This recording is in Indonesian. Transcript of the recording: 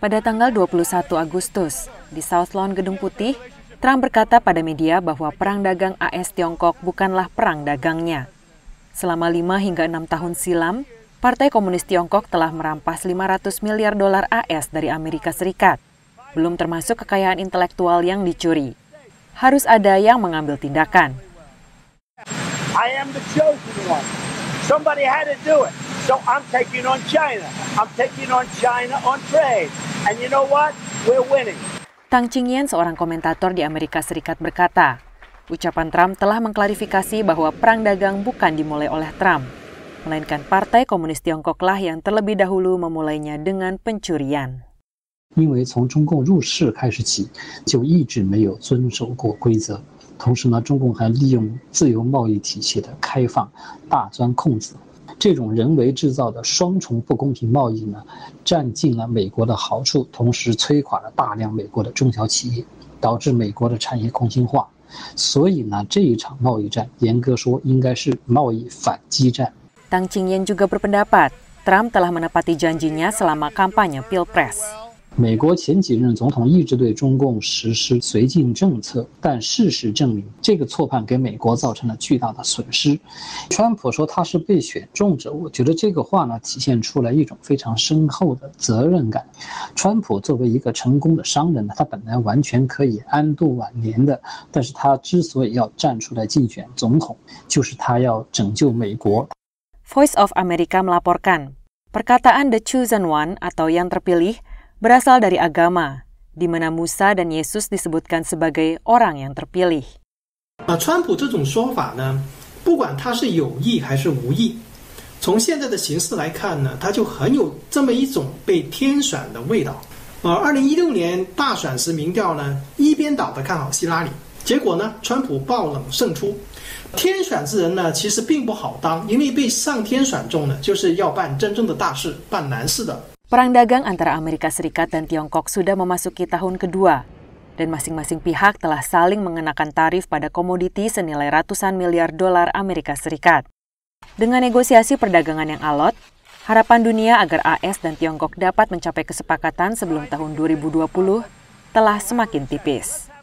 pada tanggal 21 Agustus di South Lawn Gedung Putih, Trump berkata pada media bahwa perang dagang AS Tiongkok bukanlah perang dagangnya. Selama 5 hingga 6 tahun silam, Partai Komunis Tiongkok telah merampas 500 miliar dolar AS dari Amerika Serikat, belum termasuk kekayaan intelektual yang dicuri. Harus ada yang mengambil tindakan. I am the chosen one. Somebody had to do it. So I'm taking on China. I'm taking on China on trade. And you know what? We're winning. Tang Qingyan, seorang komentator di Amerika Serikat berkata, ucapan Trump telah mengklarifikasi bahwa perang dagang bukan dimulai oleh Trump, melainkan Partai Komunis Tiongkoklah yang terlebih dahulu memulainya dengan pencurian. 因为从中共入世开始起，就一直没有遵守过规则。同时呢，中共还利用自由贸易体系的开放，大钻空子，这种人为制造的双重不公平贸易呢，占尽了美国的好处，同时摧垮了大量美国的中小企业，导致美国的产业空心化。所以呢，这一场贸易战，严格说，应该是贸易反击战。当 a n g q i n g y juga berpendapat, Trump telah menepati janjinya selama kampanye Pilpres. 美国前几任总统一直对中共实施绥靖政策，但事实证明，这个错判给美国造成了巨大的损失。川普说他是被选中者，我觉得这个话呢，体现出来一种非常深厚的责任感。川普作为一个成功的商人呢，他本来完全可以安度晚年的，但是他之所以要站出来竞选总统，就是他要拯救美国。Voice of America melaporkan perkataan the chosen one atau yang terpilih. berasal dari agama, di mana Musa dan Yesus disebutkan sebagai orang yang terpilih. 啊，川普这种说法呢，不管他是有意还是无意，从现在的形势来看呢，他就很有这么一种被天选的味道。呃，二零一六年大选时民调呢，一边倒的看好希拉里，结果呢，川普爆冷胜出。天选之人呢，其实并不好当，因为被上天选中呢，就是要办真正的大事，办难事的。Perang dagang antara Amerika Serikat dan Tiongkok sudah memasuki tahun kedua, dan masing-masing pihak telah saling mengenakan tarif pada komoditi senilai ratusan miliar dolar Amerika Serikat. Dengan negosiasi perdagangan yang alot, harapan dunia agar AS dan Tiongkok dapat mencapai kesepakatan sebelum tahun 2020 telah semakin tipis.